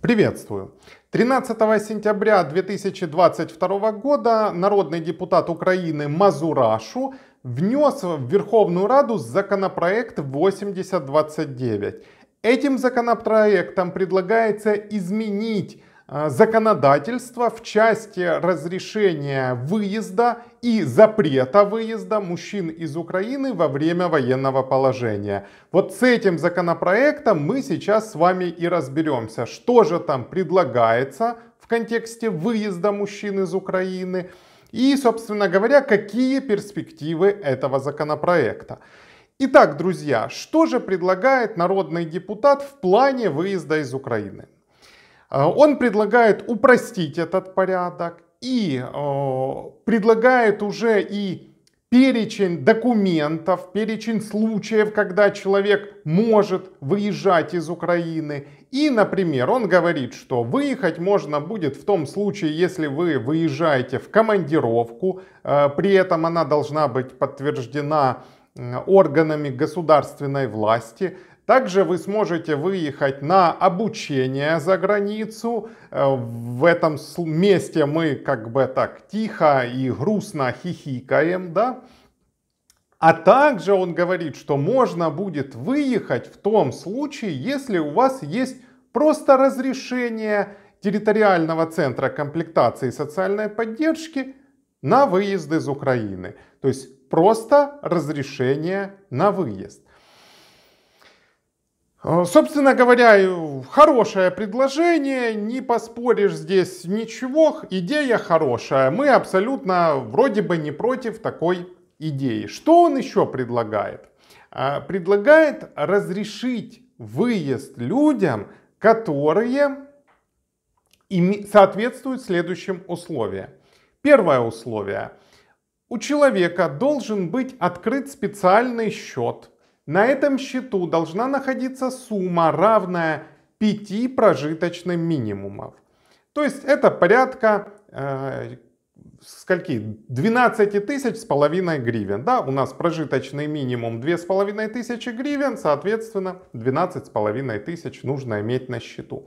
Приветствую. 13 сентября 2022 года народный депутат Украины Мазурашу внес в Верховную Раду законопроект 8029. Этим законопроектом предлагается изменить Э, Законодательство в части разрешения выезда и запрета выезда мужчин из Украины во время военного положения. Вот с этим законопроектом мы сейчас с вами и разберемся, что же там предлагается в контексте выезда мужчин из Украины и, собственно говоря, какие перспективы этого законопроекта. Итак, друзья, что же предлагает народный депутат в плане выезда из Украины? Э, он предлагает упростить этот порядок и э, предлагает уже и перечень документов, перечень случаев, когда человек может выезжать из Украины. И, например, он говорит, что выехать можно будет в том случае, если вы выезжаете в командировку, э, при этом она должна быть подтверждена органами государственной власти. Также вы сможете выехать на обучение за границу. Э, в этом месте мы как бы так тихо и грустно хихикаем, да? А также он говорит, что можно будет выехать в том случае, если у вас есть просто разрешение территориального центра комплектации и социальной поддержки на выезд из Украины. То есть просто разрешение на выезд. Э, собственно говоря, хорошее предложение, не поспоришь здесь ничего, идея хорошая. Мы абсолютно вроде бы не против такой идеи. Что он еще предлагает? Э, предлагает разрешить выезд людям, которые соответствуют следующим условиям. Первое условие. У человека должен быть открыт специальный счет – на этом счету должна находиться сумма, равная 5 прожиточным минимумов. То есть это порядка э, скольки? 12 тысяч с половиной гривен. Да, у нас прожиточный минимум 2,5 тысячи гривен, соответственно, 12 с половиной тысяч нужно иметь на счету.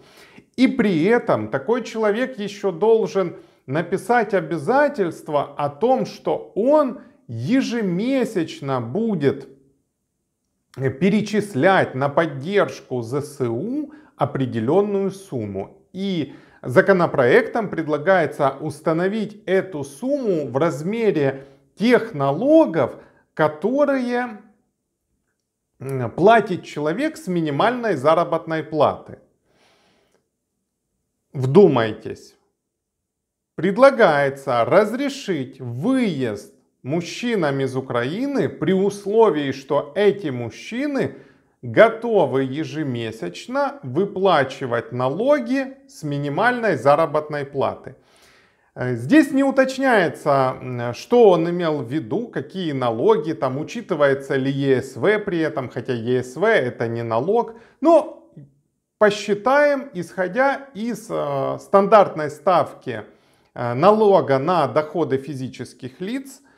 И при этом такой человек еще должен написать обязательство о том, что он ежемесячно будет перечислять на поддержку ЗСУ определенную сумму. И законопроектом предлагается установить эту сумму в размере тех налогов, которые платит человек с минимальной заработной платы. Вдумайтесь. Предлагается разрешить выезд мужчинам из Украины при условии, что эти мужчины готовы ежемесячно выплачивать налоги с минимальной заработной платы. Э, здесь не уточняется, что он имел в виду, какие налоги, там учитывается ли ЕСВ при этом, хотя ЕСВ это не налог, но посчитаем, исходя из э, стандартной ставки э, налога на доходы физических лиц –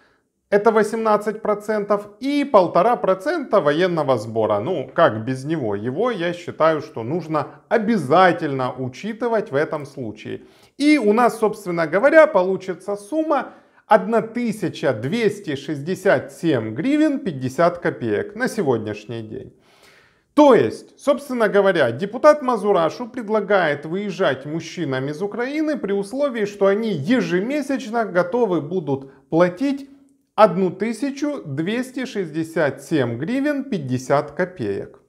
это 18% и 1,5% военного сбора. Ну, как без него? Его я считаю, что нужно обязательно учитывать в этом случае. И у нас, собственно говоря, получится сумма 1267 гривен 50 копеек на сегодняшний день. То есть, собственно говоря, депутат Мазурашу предлагает выезжать мужчинам из Украины при условии, что они ежемесячно готовы будут платить 1267 гривен 50 копеек.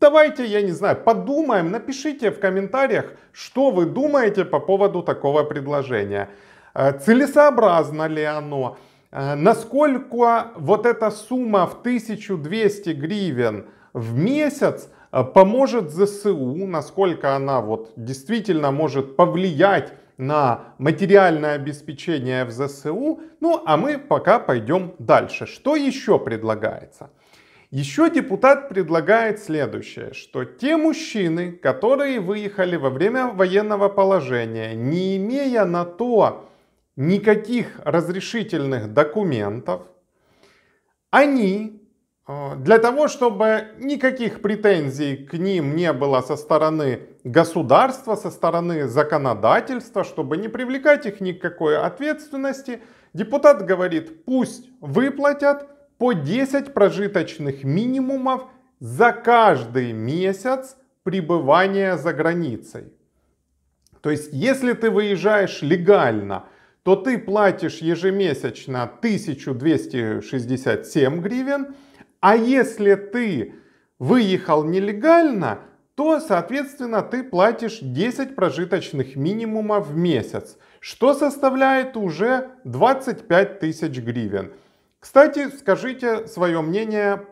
Давайте, я не знаю, подумаем, напишите в комментариях, что вы думаете по поводу такого предложения. Э, целесообразно ли оно? Э, насколько вот эта сумма в 1200 гривен в месяц э, поможет ЗСУ, насколько она вот действительно может повлиять на материальное обеспечение в ЗСУ. Ну а мы пока пойдем дальше. Что еще предлагается? Еще депутат предлагает следующее, что те мужчины, которые выехали во время военного положения, не имея на то никаких разрешительных документов, они Э, для того, чтобы никаких претензий к ним не было со стороны государства, со стороны законодательства, чтобы не привлекать их ни к какой ответственности, депутат говорит, пусть выплатят по 10 прожиточных минимумов за каждый месяц пребывания за границей. То есть, если ты выезжаешь легально, то ты платишь ежемесячно 1267 гривен – а если ты выехал нелегально, то, соответственно, ты платишь 10 прожиточных минимума в месяц, что составляет уже 25 тысяч гривен. Кстати, скажите свое мнение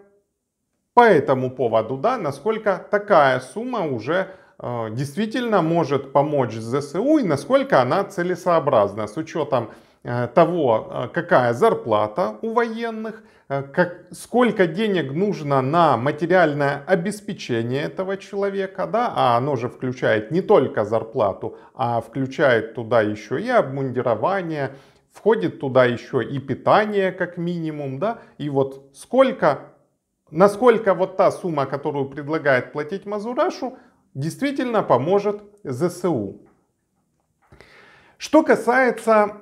по этому поводу, да, насколько такая сумма уже э, действительно может помочь ЗСУ и насколько она целесообразна с учетом Э, того, э, какая зарплата у военных, э, как, сколько денег нужно на материальное обеспечение этого человека, да, а оно же включает не только зарплату, а включает туда еще и обмундирование, входит туда еще и питание как минимум, да, и вот сколько, насколько вот та сумма, которую предлагает платить Мазурашу, действительно поможет ЗСУ. Что касается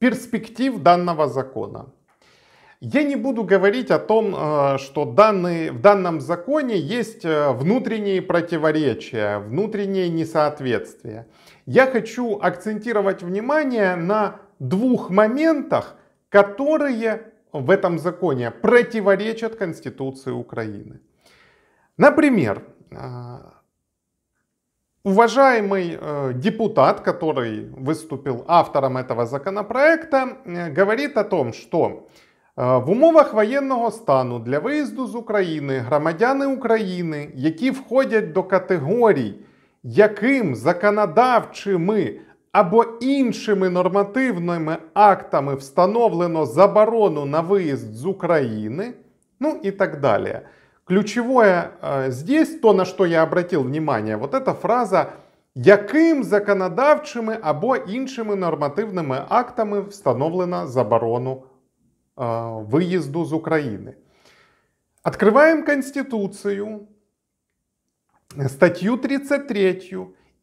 перспектив данного закона. Я не буду говорить о том, э, что данные, в данном законе есть э, внутренние противоречия, внутренние несоответствия. Я хочу акцентировать внимание на двух моментах, которые в этом законе противоречат Конституции Украины. Например, э, Уважаемый э, депутат, который выступил автором этого законопроекта, э, говорит о том, что э, в умовах воєнного стану для виїзду з України громадяни України, які входять до категорій, яким законодавчими або іншими нормативними актами встановлено заборону на виїзд з України, ну і так далі. Ключевое э, здесь, то, на что я обратил внимание, вот эта фраза Яким законодавчими або іншими нормативними актами встановлена заборону е, э, виїзду з України? Открываем Конституцию, статью 33,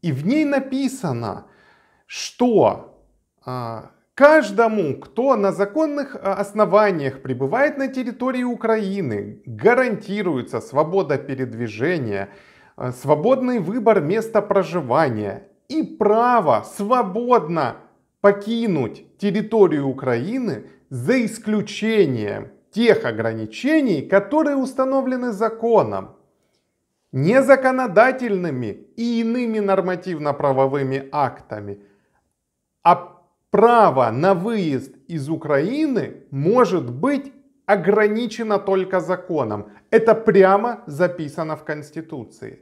и в ней написано, что э, Каждому, кто на законных а, основаниях пребывает на территории Украины, гарантируется свобода передвижения, а, свободный выбор места проживания и право свободно покинуть территорию Украины за исключением тех ограничений, которые установлены законом, незаконодательными и иными нормативно-правовыми актами, а право на выезд из Украины может быть ограничено только законом. Это прямо записано в Конституции.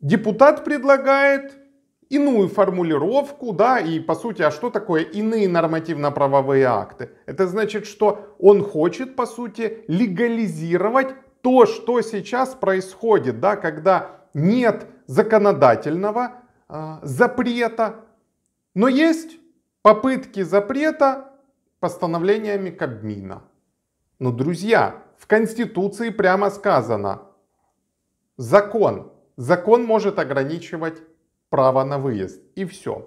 Депутат предлагает иную формулировку, да, и по сути, а что такое иные нормативно-правовые акты? Это значит, что он хочет, по сути, легализировать то, что сейчас происходит, да, когда нет законодательного э, запрета, но есть Попытки запрета постановлениями Кабмина. Но, друзья, в Конституции прямо сказано, закон, закон может ограничивать право на выезд. И все.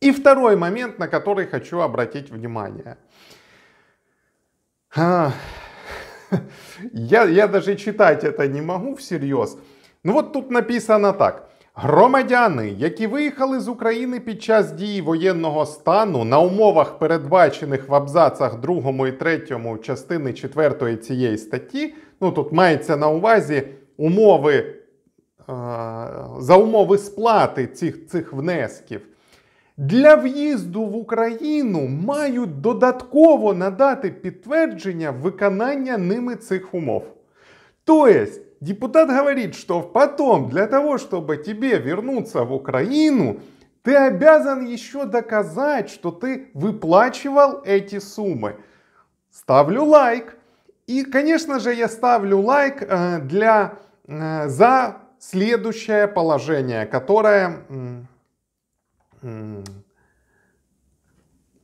И второй момент, на который хочу обратить внимание. А, я, я даже читать это не могу всерьез. Ну вот тут написано так. Громадяни, які виїхали з України під час дії воєнного стану на умовах, передбачених в абзацах 2 і 3 частини 4 цієї статті, ну тут мається на увазі умови е, за умови сплати цих, цих внесків, для в'їзду в Україну мають додатково надати підтвердження виконання ними цих умов. Тобто, депутат говорит, что потом для того, чтобы тебе вернуться в Украину, ты обязан еще доказать, что ты выплачивал эти суммы. Ставлю лайк. И, конечно же, я ставлю лайк э, для, э, за следующее положение, которое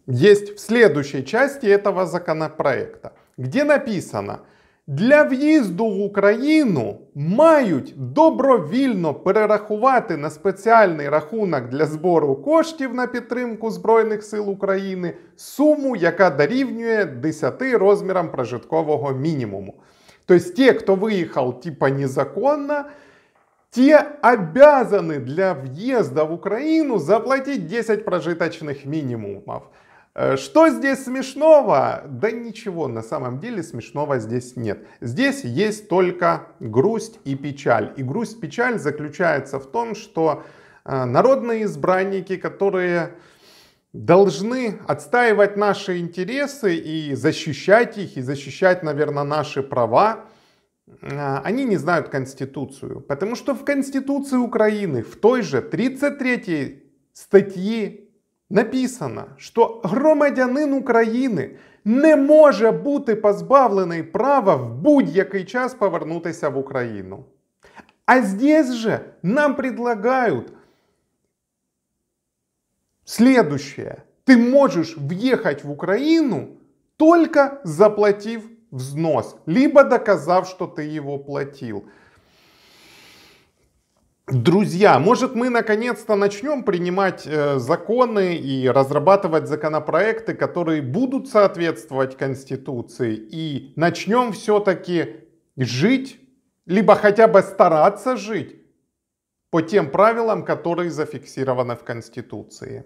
есть в следующей части этого законопроекта, где написано – для в'їзду в Україну мають добровільно перерахувати на спеціальний рахунок для збору коштів на підтримку Збройних сил України суму, яка дорівнює 10 розмірам прожиткового мінімуму. Тобто, ті, хто виїхав, типа незаконно, ті обязаны для в'їзду в Україну заплатити 10 прожиточних минимумов. Э, что здесь смешного? Да ничего на самом деле смешного здесь нет. Здесь есть только грусть и печаль. И грусть-печаль заключается в том, что э, народные избранники, которые должны отстаивать наши интересы и защищать их, и защищать, наверное, наши права, э, они не знают Конституцию. Потому что в Конституции Украины, в той же 33 статье написано, що громадянин України не може бути позбавлений права в будь-який час повернутися в Україну. А здесь же нам предлагают следующее. Ты можешь въехать в Украину, только заплатив взнос, либо доказав, что ты его платил. Друзья, может мы наконец-то начнем принимать э, законы и разрабатывать законопроекты, которые будут соответствовать Конституции, и начнем все-таки жить, либо хотя бы стараться жить по тем правилам, которые зафиксированы в Конституции.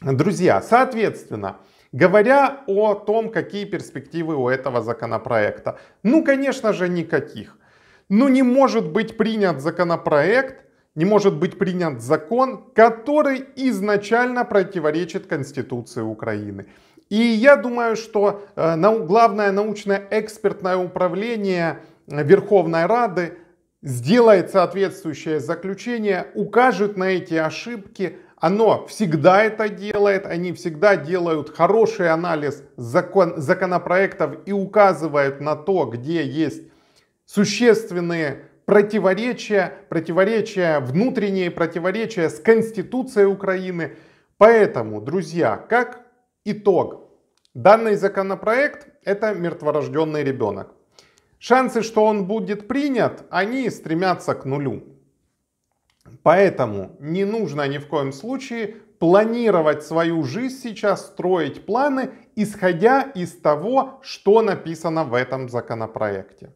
Друзья, соответственно, говоря о том, какие перспективы у этого законопроекта, ну, конечно же, никаких – но ну, не может быть принят законопроект, не может быть принят закон, который изначально противоречит Конституции Украины. И я думаю, что э, главное научно-экспертное управление э, Верховной Рады сделает соответствующее заключение, укажет на эти ошибки. Оно всегда это делает, они всегда делают хороший анализ закон, законопроектов и указывают на то, где есть существенные противоречия, противоречия, внутренние противоречия с Конституцией Украины. Поэтому, друзья, как итог, данный законопроект – это мертворожденный ребенок. Шансы, что он будет принят, они стремятся к нулю. Поэтому не нужно ни в коем случае планировать свою жизнь сейчас, строить планы, исходя из того, что написано в этом законопроекте.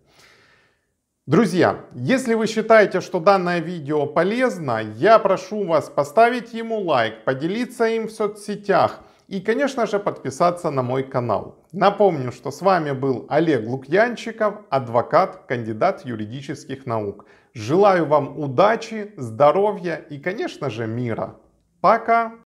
Друзья, если вы считаете, что данное видео полезно, я прошу вас поставить ему лайк, поделиться им в соцсетях и, конечно же, подписаться на мой канал. Напомню, что с вами был Олег Лукьянчиков, адвокат, кандидат юридических наук. Желаю вам удачи, здоровья и, конечно же, мира. Пока!